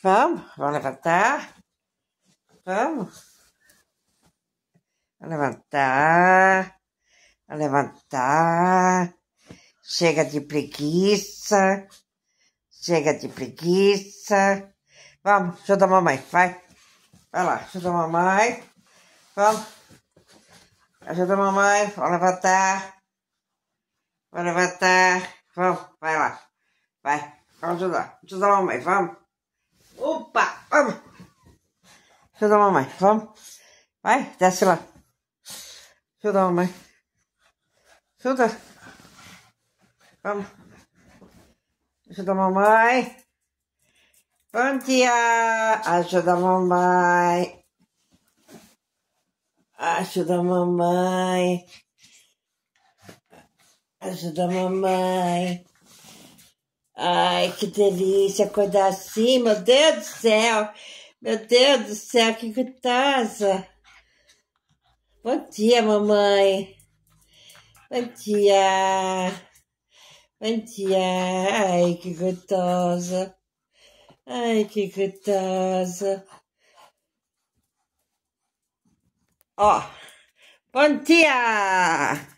Vamos, vamos levantar. Vamos. Vamos levantar. Vamos levantar. Chega de preguiça. Chega de preguiça. Vamos, ajuda a mamãe, vai. Vai lá, ajuda a mamãe. Vamos. Ajuda a mamãe, vamos levantar. Vamos levantar. Vamos, vai lá. Vai, vamos ajudar. Ajuda a mamãe, vamos. Filho da mamãe, vamos. Vai, desce lá. Filho da mamãe. Filho da... Vamos. Filho da mamãe. Bom dia. Ajuda a mamãe. Ajuda a mamãe. Ajuda a mamãe. Ai, que delícia acordar assim, meu Deus do céu. Meu Deus do céu, que gostosa! Bom dia, mamãe! Bom dia! Bom dia! Ai, que gostosa! Ai, que gostosa! Ó, oh, bom dia!